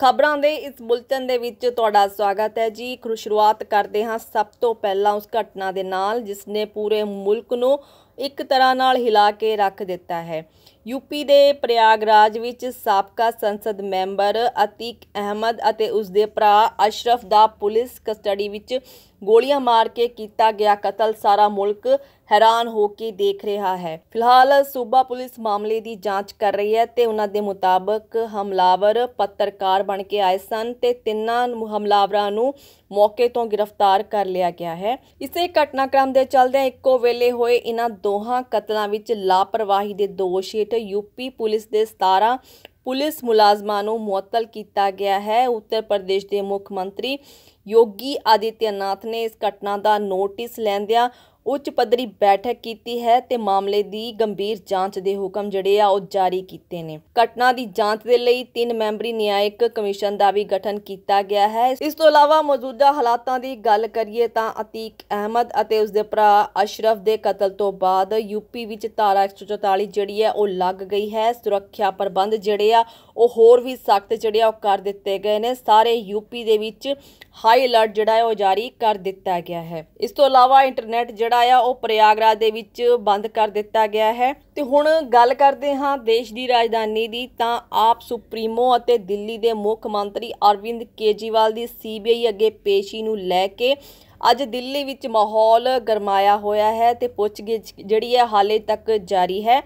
ਖਬਰਾਂ ਦੇ ਇਸ ਬੁਲਟਨ ਦੇ ਵਿੱਚ ਤੁਹਾਡਾ ਸਵਾਗਤ ਹੈ ਜੀ ਸ਼ੁਰੂਆਤ ਕਰਦੇ ਹਾਂ ਸਭ ਤੋਂ ਪਹਿਲਾਂ ਉਸ ਘਟਨਾ ਦੇ ਨਾਲ ਜਿਸ ਨੇ ਪੂਰੇ ਮੁਲਕ ਨੂੰ ਇੱਕ ਤਰ੍ਹਾਂ ਨਾਲ ਹਿਲਾ ਕੇ ਰੱਖ ਦਿੱਤਾ ਹੈ ਯੂਪੀ ਦੇ ਪ੍ਰਯਾਗਰਾਜ ਵਿੱਚ ਸਾਬਕਾ ਸੰਸਦ ਮੈਂਬਰ ਅਤੀਕ ਅਹਿਮਦ ਅਤੇ ਉਸ ਦੇ ਭਰਾ ਅਸ਼ਰਫ ਦਾ ਪੁਲਿਸ ਕਸਟਡੀ ਵਿੱਚ ਗੋਲੀਆਂ ਮਾਰ ਕੇ ਕੀਤਾ ਗਿਆ ਕਤਲ ਸਾਰਾ ਮੁਲਕ ਹੈਰਾਨ ਹੋ ਕੇ ਦੇਖ ਰਿਹਾ ਹੈ ਫਿਲਹਾਲ ਸੂਬਾ ਪੁਲਿਸ ਮਾਮਲੇ ਦੀ ਜਾਂਚ ਕਰ ਰਹੀ ਹੈ ਤੇ ਉਹਨਾਂ ਦੇ ਮੁਤਾਬਕ ਹਮਲਾਵਰ ਪੱਤਰਕਾਰ ਬਣ ਕੇ ਆਏ ਸਨ ਤੇ ਤਿੰਨਾਂ ਹਮਲਾਵਰਾਂ ਨੂੰ ਮੌਕੇ ਤੋਂ ਗ੍ਰਿਫਤਾਰ ਕਰ ਲਿਆ ਗਿਆ ਹੈ ਇਸੇ ਘਟਨਾਕ੍ਰਮ ਦੇ ਚੱਲਦੇ ਇੱਕੋ ਵੇਲੇ ਹੋਏ ਇਹਨਾਂ ਦੋਹਾਂ ਕਤਲਾਂ ਵਿੱਚ ਲਾਪਰਵਾਹੀ ਦੇ ਦੋਸ਼ ਹੇਠ ਯੂਪੀ ਪੁਲਿਸ ਦੇ 17 ਪੁਲਿਸ ਮੁਲਾਜ਼ਮਾਂ ਨੂੰ ਮੁਅੱਤਲ ਕੀਤਾ ਗਿਆ ਹੈ ਉੱਤਰ ਪ੍ਰਦੇਸ਼ ਦੇ ਮੁੱਖ ਮੰਤਰੀ ਯੋਗੀ ਆਦਿੱਤਿਆਨਾਥ ਨੇ ਇਸ ਘਟਨਾ ਦਾ ਨੋਟਿਸ ਲੈਂਦਿਆਂ ਉੱਚ ਪੱਧਰੀ ਬੈਠਕ ਕੀਤੀ ਹੈ ਤੇ ਮਾਮਲੇ ਦੀ ਗੰਭੀਰ ਜਾਂਚ ਦੇ ਹੁਕਮ ਜਿਹੜੇ ਆ ਉਹ ਜਾਰੀ ਕੀਤੇ ਨੇ ਘਟਨਾ ਦੀ ਜਾਂਚ ਦੇ ਲਈ ਤਿੰਨ ਮੈਂਬਰੀ ਨਿਆਇਕ ਕਮਿਸ਼ਨ ਦਾ ਵੀ ਗਠਨ ਕੀਤਾ ਗਿਆ ਹੈ ਇਸ ਤੋਂ ਇਲਾਵਾ ਮੌਜੂਦਾ ਹਾਲਾਤਾਂ ਦੀ ਗੱਲ ਕਰੀਏ ਤਾਂ ਅਤੀਕ ਅਹਿਮਦ ਅਤੇ ਉਸ ਦੇ ਭਰਾ ਅਸ਼ਰਫ ਦੇ ਕਤਲ ਤੋਂ ਬਾਅਦ ਯੂਪੀ ਵਿੱਚ ਧਾਰਾ 144 ਜਿਹੜੀ ਹੈ ਉਹ ਲੱਗ ਗਈ ਹੈ ਸੁਰੱਖਿਆ ਪ੍ਰਬੰਧ ਜਿਹੜੇ ਆ ਉਹ ਹੋਰ ਵੀ ਸਖਤ ਜਿਹੜੇ ਆ ਉਹ ਕਰ ਦਿੱਤੇ ਗਏ ਨੇ ਸਾਰੇ ਯੂਪੀ ਦੇ ਵਿੱਚ ਹਾਈ ਅਲਰਟ ਜਿਹੜਾ ਹੈ ਉਹ ਜਾਰੀ ਕਰ ਦਿੱਤਾ ਗਿਆ ਹੈ ਇਸ ਤੋਂ ਇਲਾਵਾ ਇੰਟਰਨੈਟ ਜਿਹੜਾ ਆ ਉਹ ਪ੍ਰਯਾਗਰਾਜ ਦੇ ਵਿੱਚ ਬੰਦ ਕਰ ਦਿੱਤਾ ਗਿਆ ਹੈ ਤੇ ਹੁਣ ਗੱਲ ਕਰਦੇ ਹਾਂ ਦੇਸ਼ ਦੀ ਰਾਜਧਾਨੀ ਦੀ ਤਾਂ ਆਪ ਸੁਪਰੀਮੋ ਅਤੇ ਦਿੱਲੀ ਦੇ ਮੁੱਖ ਮੰਤਰੀ ਅਰਵਿੰਦ ਕੇਜੀਵਾਲ ਦੀ ਸੀਬੀਆਈ ਅੱਗੇ ਪੇਸ਼ੀ ਨੂੰ ਲੈ ਕੇ ਅੱਜ ਦਿੱਲੀ ਵਿੱਚ ਮਾਹੌਲ ਗਰਮਾਇਆ ਹੋਇਆ ਹੈ ਤੇ ਪੁੱਛਗਿੱਛ ਜਿਹੜੀ ਹੈ ਹਾਲੇ ਤੱਕ ਜਾਰੀ ਹੈ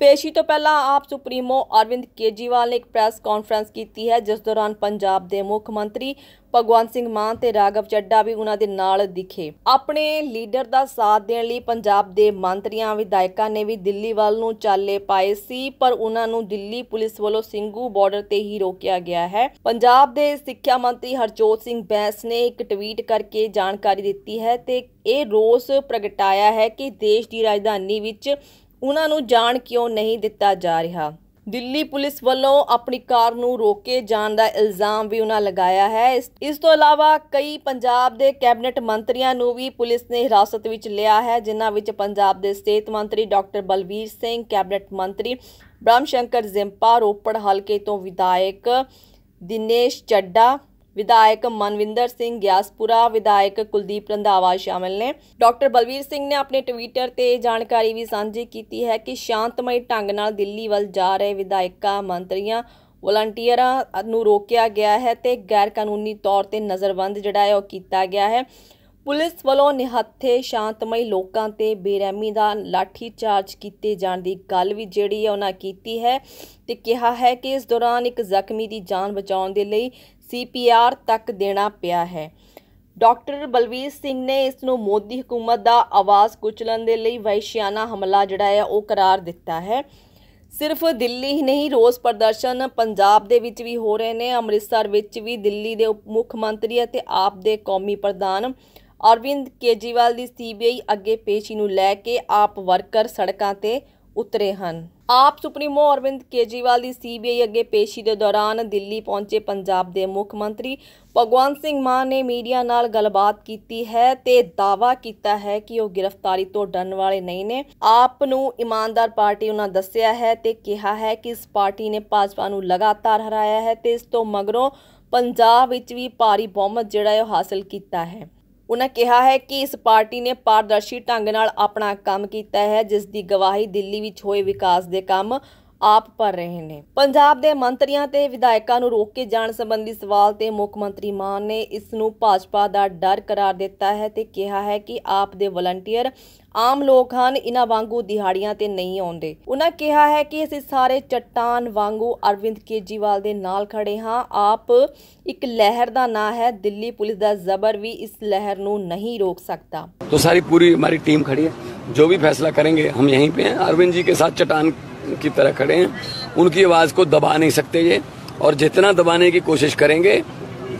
ਪੇਸ਼ੀ ਤੋਂ ਪਹਿਲਾਂ ਆਪ ਸੁਪਰੀਮੋ ਅਰਵਿੰਦ ਕੇਜੀਵਾਲ ਨੇ ਇੱਕ ਪ੍ਰੈਸ ਕਾਨਫਰੰਸ ਕੀਤੀ ਹੈ ਜਿਸ ਦੌਰਾਨ ਪੰਜਾਬ ਦੇ ਮੁੱਖ ਮੰਤਰੀ ਭਗਵੰਤ ਸਿੰਘ ਮਾਨ ਤੇ ਰਾਘਵ ਚੱਡਾ ਵੀ ਉਹਨਾਂ ਦੇ ਨਾਲ ਦਿਖੇ ਆਪਣੇ ਲੀਡਰ ਦਾ ਸਾਥ ਦੇਣ ਲਈ ਪੰਜਾਬ ਦੇ ਮੰਤਰੀਆਂ ਵਿਧਾਇਕਾਂ ਨੇ ਵੀ ਦਿੱਲੀ ਵੱਲ ਨੂੰ ਚਾਲੇ ਪਾਏ ਸੀ ਪਰ ਉਹਨਾਂ ਨੂੰ ਦਿੱਲੀ ਪੁਲਿਸ ਵੱਲੋਂ ਸਿੰਘੂ ਬਾਰਡਰ ਤੇ ਹੀ ਰੋਕਿਆ ਗਿਆ ਹੈ ਪੰਜਾਬ ਦੇ ਸਿੱਖਿਆ ਮੰਤਰੀ ਹਰਜੋਤ ਸਿੰਘ ਬੈਂਸ ਨੇ ਇੱਕ ਟਵੀਟ ਕਰਕੇ ਜਾਣਕਾਰੀ ਦਿੱਤੀ ਹੈ ਤੇ ਇਹ ਰੋਸ ਪ੍ਰਗਟਾਇਆ ਹੈ ਕਿ ਦੇਸ਼ ਦੀ ਰਾਜਧਾਨੀ ਵਿੱਚ ਉਹਨਾਂ ਨੂੰ ਜਾਣ ਕਿਉਂ ਨਹੀਂ ਦਿੱਤਾ ਜਾ ਰਿਹਾ ਦਿੱਲੀ ਪੁਲਿਸ ਵੱਲੋਂ ਆਪਣੀ ਕਾਰ ਨੂੰ ਰੋਕੇ ਜਾਣ ਦਾ ਇਲਜ਼ਾਮ ਵੀ ਉਹਨਾਂ ਲਗਾਇਆ ਹੈ ਇਸ ਤੋਂ ਇਲਾਵਾ ਕਈ ਪੰਜਾਬ ਦੇ ਕੈਬਨਿਟ ਮੰਤਰੀਆਂ ਨੂੰ ਵੀ ਪੁਲਿਸ ਨੇ ਹਿਰਾਸਤ ਵਿੱਚ ਲਿਆ ਹੈ ਜਿਨ੍ਹਾਂ ਵਿੱਚ ਪੰਜਾਬ ਦੇ ਸਿਹਤ ਮੰਤਰੀ ਡਾਕਟਰ ਬਲਬੀਰ ਸਿੰਘ ਕੈਬਨਿਟ ਮੰਤਰੀ ਬ੍ਰਹਮ ਸ਼ੰਕਰ ਜ਼ਿੰਪਾ ਰੋਪੜ ਹਲਕੇ ਤੋਂ ਵਿਧਾਇਕ ਦਿਨੇਸ਼ ਚੱਡਾ ਵਿਧਾਇਕ ਮਨਵਿੰਦਰ ਸਿੰਘ ਗਿਆਸਪੁਰਾ ਵਿਧਾਇਕ ਕੁਲਦੀਪ ਰੰਧਾਵਾ ਸ਼ਾਮਲ ਨੇ ਡਾਕਟਰ ਬਲਵੀਰ ਸਿੰਘ ਨੇ ਆਪਣੇ ਟਵਿੱਟਰ ਤੇ ਜਾਣਕਾਰੀ ਵੀ ਸਾਂਝੀ ਕੀਤੀ ਹੈ ਕਿ ਸ਼ਾਂਤਮਈ ਢੰਗ ਨਾਲ ਦਿੱਲੀ ਵੱਲ ਜਾ ਰਹੇ ਵਿਧਾਇਕਾਂ ਮੰਤਰੀਆਂ ਵਲੰਟੀਅਰਾਂ ਨੂੰ ਰੋਕਿਆ ਗਿਆ ਹੈ ਤੇ ਗੈਰ ਕਾਨੂੰਨੀ ਤੌਰ ਤੇ ਨਜ਼ਰਬੰਦ ਜਿਹੜਾ ਹੈ ਉਹ ਕੀਤਾ ਗਿਆ ਹੈ ਪੁਲਿਸ ਵੱਲੋਂ ਨਿਹੱਥੇ ਸ਼ਾਂਤਮਈ ਲੋਕਾਂ ਤੇ ਬੇਰਹਿਮੀ ਦਾ ਲਾਠੀ ਚਾਰਜ ਕੀਤੇ ਜਾਣ ਦੀ ਗੱਲ ਵੀ ਜਿਹੜੀ ਹੈ ਉਹਨਾਂ ਕੀਤੀ ਹੈ ਤੇ ਕਿਹਾ ਹੈ ਕਿ ਇਸ ਦੌਰਾਨ ਇੱਕ ਜ਼ਖਮੀ ਦੀ ਜਾਨ ਬਚਾਉਣ ਦੇ ਲਈ ਸੀਪੀਆਰ ਤੱਕ ਦੇਣਾ ਪਿਆ ਹੈ ਡਾਕਟਰ ਬਲਵੀਰ ਸਿੰਘ ਨੇ ਇਸ ਨੂੰ ਮੋਦੀ ਹਕੂਮਤ ਦਾ ਆਵਾਜ਼ ਕੁਚਲਣ ਦੇ ਲਈ ਵੈਸ਼ਿਆਨਾ ਹਮਲਾ ਜਿਹੜਾ ਹੈ ਉਹ ਕਰਾਰ ਦਿੱਤਾ ਹੈ ਸਿਰਫ ਦਿੱਲੀ ਹੀ ਨਹੀਂ ਰੋਸ ਪ੍ਰਦਰਸ਼ਨ ਪੰਜਾਬ ਦੇ ਵਿੱਚ ਵੀ ਹੋ ਰਹੇ ਨੇ ਅੰਮ੍ਰਿਤਸਰ ਵਿੱਚ ਵੀ ਦਿੱਲੀ ਦੇ ਮੁੱਖ ਮੰਤਰੀ ਅਤੇ ਆਪ ਦੇ ਕੌਮੀ ਪ੍ਰਧਾਨ ਅਰਵਿੰਦ ਕੇਜੀਵਾਲ ਦੀ ਸੀਬੀਆਈ ਅੱਗੇ ਪੇਸ਼ੀ ਨੂੰ ਲੈ ਕੇ ਆਪ ਵਰਕਰ ਸੜਕਾਂ ਤੇ ਉਤਰੇ ਹਨ ਆਪ ਸੁਪਰੀਮੋ ਅਰਵਿੰਦ ਕੇਜੀਵਾਲ ਦੀ ਸੀਬੀਆਈ ਅੱਗੇ ਪੇਸ਼ੀ ਦੇ ਦੌਰਾਨ ਦਿੱਲੀ ਪਹੁੰਚੇ ਪੰਜਾਬ ਦੇ ਮੁੱਖ ਮੰਤਰੀ ਭਗਵੰਤ ਸਿੰਘ ਮਾਨ ਨੇ ਮੀਡੀਆ ਨਾਲ ਗੱਲਬਾਤ ਕੀਤੀ ਹੈ ਤੇ ਦਾਵਾ ਕੀਤਾ ਹੈ ਕਿ ਉਹ ਗ੍ਰਿਫਤਾਰੀ ਤੋਂ ਡਰਨ ਵਾਲੇ ਨਹੀਂ ਨੇ ਆਪ ਨੂੰ ਇਮਾਨਦਾਰ ਪਾਰਟੀ ਉਹਨਾਂ ਦੱਸਿਆ ਹੈ ਤੇ ਕਿਹਾ ਹੈ ਕਿ ਇਸ ਪਾਰਟੀ ਨੇ ਭਾਜਪਾ ਨੂੰ ਲਗਾਤਾਰ ਹਰਾਇਆ ਹੈ ਤੇ ਇਸ ਤੋਂ ਮਗਰੋਂ ਪੰਜਾਬ ਵਿੱਚ ਵੀ ਭਾਰੀ ਬਹੁਮਤ ਜਿਹੜਾ ਹੈ ਉਹ ਹਾਸਲ ਕੀਤਾ ਹੈ ਉਹਨਾਂ ਕਿਹਾ ਹੈ ਕਿ ਇਸ ਪਾਰਟੀ ਨੇ ਪਾਰਦਰਸ਼ੀ ਢੰਗ ਨਾਲ ਆਪਣਾ ਕੰਮ ਕੀਤਾ ਹੈ ਜਿਸ ਦੀ ਗਵਾਹੀ ਦਿੱਲੀ ਵਿੱਚ ਹੋਏ ਵਿਕਾਸ ਦੇ ਕੰਮ ਆਪ ਭਰ ਰਹੇ ਨੇ ਪੰਜਾਬ ਦੇ ਮੰਤਰੀਆਂ ਤੇ ਵਿਧਾਇਕਾਂ ਨੂੰ ਰੋਕ ਕੇ ਜਾਣ ਸੰਬੰਧੀ ਸਵਾਲ ਤੇ ਮੁੱਖ ਮੰਤਰੀ ਮਾਨ ਨੇ ਇਸ ਨੂੰ ਭਾਜਪਾ ਦਾ ਡਰ ਕਰਾਰ ਦਿੱਤਾ ਹੈ ਤੇ ਕਿਹਾ ਹੈ ਕਿ ਆਪ ਦੇ ਵਲੰਟੀਅਰ ਆਮ ਲੋਕ ਹਨ ਇਹਨਾਂ ਵਾਂਗੂ ਦਿਹਾੜੀਆਂ ਤੇ ਨਹੀਂ ਆਉਂਦੇ ਉਹਨਾਂ ਕਿਹਾ ਹੈ ਕਿ ਅਸੀਂ ਸਾਰੇ ਚਟਾਨ ਵਾਂਗੂ ਅਰਵਿੰਦ ਕੇਜੀਵਾਲ ਦੇ ਨਾਲ ਖੜੇ ਹਾਂ ਆਪ ਇੱਕ ਲਹਿਰ ਦਾ ਨਾਂ ਹੈ ਦਿੱਲੀ ਪੁਲਿਸ ਦਾ ਜ਼ਬਰ ਵੀ ਇਸ ਲਹਿਰ ਨੂੰ ਨਹੀਂ ਰੋਕ ਸਕਦਾ ਤਾਂ ਸਾਰੀ ਪੂਰੀ ਮਾਰੀ ਟੀਮ ਖੜੀ ਹੈ ਜੋ ਵੀ ਫੈਸਲਾ ਕਰਨਗੇ ਹਮ ਯਹੀਂ ਪੇ ਹੈ ਅਰਵਿੰਦ ਜੀ ਕੇ ਸਾਥ ਚਟਾਨ की तरह खड़े हैं उनकी आवाज़ को दबा नहीं सकते ये और जितना दबाने की कोशिश करेंगे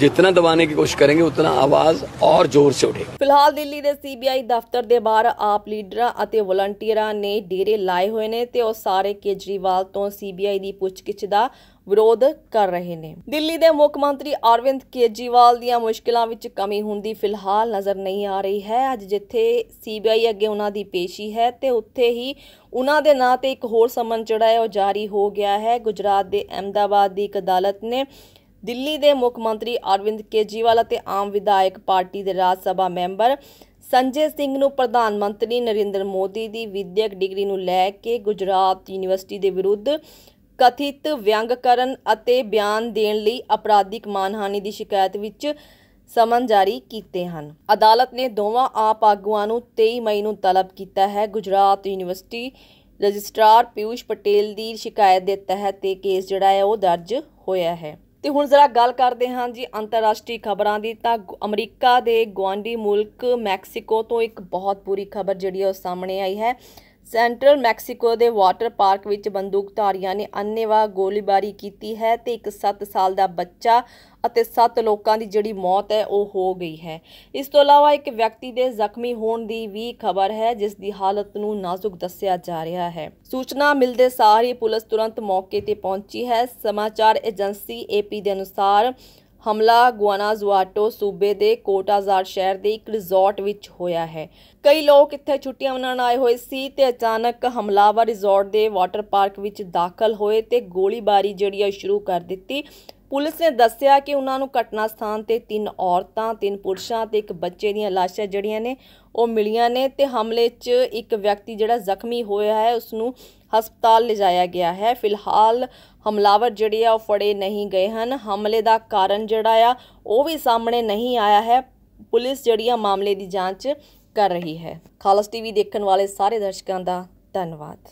ਜਿਤਨਾ ਦਬਾਣੇ ਕੀ ਕੋਸ਼ਿਸ਼ ਕਰਨਗੇ ਉਤਨਾ ਆਵਾਜ਼ ਔਰ ਜ਼ੋਰ ਸੇ ਉਠੇਗੀ ਫਿਲਹਾਲ ਦਿੱਲੀ ਦੇ ਸੀਬੀਆਈ ਦਫ਼ਤਰ ਦੇ ਬਾਹਰ ਆਪ ਲੀਡਰਾਂ ਅਤੇ ਵਲੰਟੀਅਰਾਂ ਨੇ ਡੇਰੇ ਲਾਏ ਹੋਏ ਨੇ ਤੇ ਉਹ ਸਾਰੇ ਕੇਜਰੀਵਾਲ ਤੋਂ ਸੀਬੀਆਈ ਦੀ ਪੁੱਛਗਿੱਛ ਦਾ ਵਿਰੋਧ ਕਰ ਰਹੇ ਨੇ ਦਿੱਲੀ ਦੇ ਮੁੱਖ ਮੰਤਰੀ ਅਰਵਿੰਦ ਕੇਜੀਵਾਲ ਦੀਆਂ ਮੁਸ਼ਕਲਾਂ ਵਿੱਚ ਕਮੀ ਹੁੰਦੀ ਫਿਲਹਾਲ ਨਜ਼ਰ ਨਹੀਂ ਆ ਰਹੀ ਹੈ ਅੱਜ ਜਿੱਥੇ ਸੀਬੀਆਈ ਅੱਗੇ ਉਹਨਾਂ ਦੀ ਪੇਸ਼ੀ ਹੈ ਤੇ ਉੱਥੇ ਹੀ ਉਹਨਾਂ ਦੇ ਨਾਂ ਤੇ ਇੱਕ ਹੋਰ ਸਮਨ ਜਿਹੜਾ ਹੈ ਉਹ ਜਾਰੀ ਹੋ ਗਿਆ ਹੈ ਗੁਜਰਾਤ ਦੇ ਅਹਿਮਦਾਬਾਦ ਦੀ ਇੱਕ ਅਦਾਲਤ ਨੇ ਦਿੱਲੀ ਦੇ ਮੁੱਖ ਮੰਤਰੀ ਅਰਵਿੰਦ ਕੇਜੀਵਾਲ ਅਤੇ ਆਮ ਵਿਧਾਇਕ ਪਾਰਟੀ ਦੇ ਰਾਜ ਸਭਾ ਮੈਂਬਰ ਸੰਜੇ ਸਿੰਘ ਨੂੰ ਪ੍ਰਧਾਨ ਮੰਤਰੀ ਨਰਿੰਦਰ ਮੋਦੀ ਦੀ ਵਿਦਿਅਕ ਡਿਗਰੀ ਨੂੰ ਲੈ ਕੇ ਗੁਜਰਾਤ ਯੂਨੀਵਰਸਿਟੀ ਦੇ ਵਿਰੁੱਧ ਕਥਿਤ ਵਿਅੰਗ ਕਰਨ ਅਤੇ ਬਿਆਨ ਦੇਣ ਲਈ ਅਪਰਾਧਿਕ ਮਾਨਹਾਨੀ ਦੀ ਸ਼ਿਕਾਇਤ ਵਿੱਚ ਸਮਨ ਜਾਰੀ ਕੀਤੇ ਹਨ ਅਦਾਲਤ ਨੇ ਦੋਵਾਂ ਆਪ ਆਗੂਆਂ ਨੂੰ 23 ਮਈ ਨੂੰ ਤਲਬ ਕੀਤਾ ਹੈ ਗੁਜਰਾਤ ਯੂਨੀਵਰਸਿਟੀ ਰਜਿਸਟਰਾਰ ਪਿਊਸ਼ ਪਟੇਲ ਦੀ ਸ਼ਿਕਾਇਤ ਦੇ ਤਹਿਤ ਇਹ ਕੇਸ ਜਿਹੜਾ ਹੈ ਉਹ ਦਰਜ ਹੋਇਆ ਹੈ ਤੇ ਹੁਣ ਜ਼ਰਾ ਗੱਲ ਕਰਦੇ ਹਾਂ ਜੀ ਅੰਤਰਰਾਸ਼ਟਰੀ ਖਬਰਾਂ ਦੀ ਤਾਂ ਅਮਰੀਕਾ ਦੇ ਗਵਾਂਡੀ ਮੁਲਕ ਮੈਕਸੀਕੋ ਤੋਂ ਇੱਕ ਬਹੁਤ ਬੁਰੀ ਖਬਰ ਜਿਹੜੀ ਉਹ ਸਾਹਮਣੇ ਆਈ ਹੈ ਸੈਂਟਰਲ ਮੈਕਸੀਕੋ ਦੇ ਵਾਟਰ ਪਾਰਕ ਵਿੱਚ ਬੰਦੂਕਧਾਰੀਆਂ ਨੇ ਅੰਨੇਵਾ ਗੋਲੀਬਾਰੀ ਕੀਤੀ ਹੈ ਤੇ ਇੱਕ 7 ਸਾਲ ਦਾ ਬੱਚਾ ਅਤੇ 7 ਲੋਕਾਂ ਦੀ ਜਿਹੜੀ ਮੌਤ ਹੈ ਉਹ ਹੋ ਗਈ ਹੈ ਇਸ ਤੋਂ ਇਲਾਵਾ ਇੱਕ ਵਿਅਕਤੀ ਦੇ ਜ਼ਖਮੀ ਹੋਣ ਦੀ ਵੀ ਖਬਰ ਹੈ ਜਿਸ ਦੀ ਹਾਲਤ ਨੂੰ ਨਾਜ਼ੁਕ ਦੱਸਿਆ ਜਾ ਰਿਹਾ ਹੈ ਸੂਚਨਾ ਮਿਲਦੇ ਸਾਰ ਹੀ ਪੁਲਿਸ ਤੁਰੰਤ ਮੌਕੇ ਤੇ ਪਹੁੰਚੀ ਹੈ ਸਮਾਚਾਰ ਏਜੰਸੀ ਏਪੀ ਦੇ ਅਨੁਸਾਰ ਹਮਲਾ ਗੁਆਨਾਜ਼ੁਆਟੋ ਸੂਬੇ ਦੇ ਕੋਟਾਜ਼ਾਰ ਸ਼ਹਿਰ ਦੇ ਇੱਕ ਰਿਜ਼ੋਰਟ ਵਿੱਚ ਹੋਇਆ ਹੈ ਕਈ ਲੋਕ ਇੱਥੇ ਛੁੱਟੀਆਂ ਮਨਾਉਣ ਆਏ ਹੋਏ ਸੀ ਤੇ ਅਚਾਨਕ ਹਮਲਾਵਰ ਰਿਜ਼ੋਰਟ ਦੇ ਵਾਟਰ ਪਾਰਕ ਵਿੱਚ ਦਾਖਲ ਹੋਏ ਤੇ ਗੋਲੀਬਾਰੀ ਜਿਹੜੀ ਸ਼ੁਰੂ ਕਰ ਦਿੱਤੀ ਪੁਲਿਸ ਨੇ ਦੱਸਿਆ ਕਿ ਉਹਨਾਂ ਨੂੰ ਘਟਨਾ ਸਥਾਨ ਤੇ ਤਿੰਨ ਔਰਤਾਂ ਤਿੰਨ ਪੁਰਸ਼ਾਂ ਤੇ ਇੱਕ ਬੱਚੇ ਦੀਆਂ ਲਾਸ਼ਾਂ ਜੜੀਆਂ ਨੇ ਉਹ ਮਿਲੀਆਂ ਨੇ ਤੇ ਹਮਲੇ 'ਚ ਇੱਕ ਵਿਅਕਤੀ ਜਿਹੜਾ ਜ਼ਖਮੀ ਹੋਇਆ ਹੈ ਉਸ ਨੂੰ ਹਸਪਤਾਲ ਲਿਜਾਇਆ ਗਿਆ ਹੈ ਫਿਲਹਾਲ ਹਮਲਾਵਰ ਜਿਹੜੇ ਆ ਉਹ ਫੜੇ ਨਹੀਂ ਗਏ ਹਨ ਹਮਲੇ ਦਾ ਕਾਰਨ ਜਿਹੜਾ ਆ ਉਹ ਵੀ ਸਾਹਮਣੇ ਨਹੀਂ ਆਇਆ ਹੈ ਪੁਲਿਸ ਜਿਹੜੀਆਂ ਮਾਮਲੇ ਦੀ ਜਾਂਚ ਕਰ ਰਹੀ ਹੈ ਖਾਲਸ ਟੀਵੀ ਦੇਖਣ ਵਾਲੇ ਸਾਰੇ ਦਰਸ਼ਕਾਂ ਦਾ ਧੰਨਵਾਦ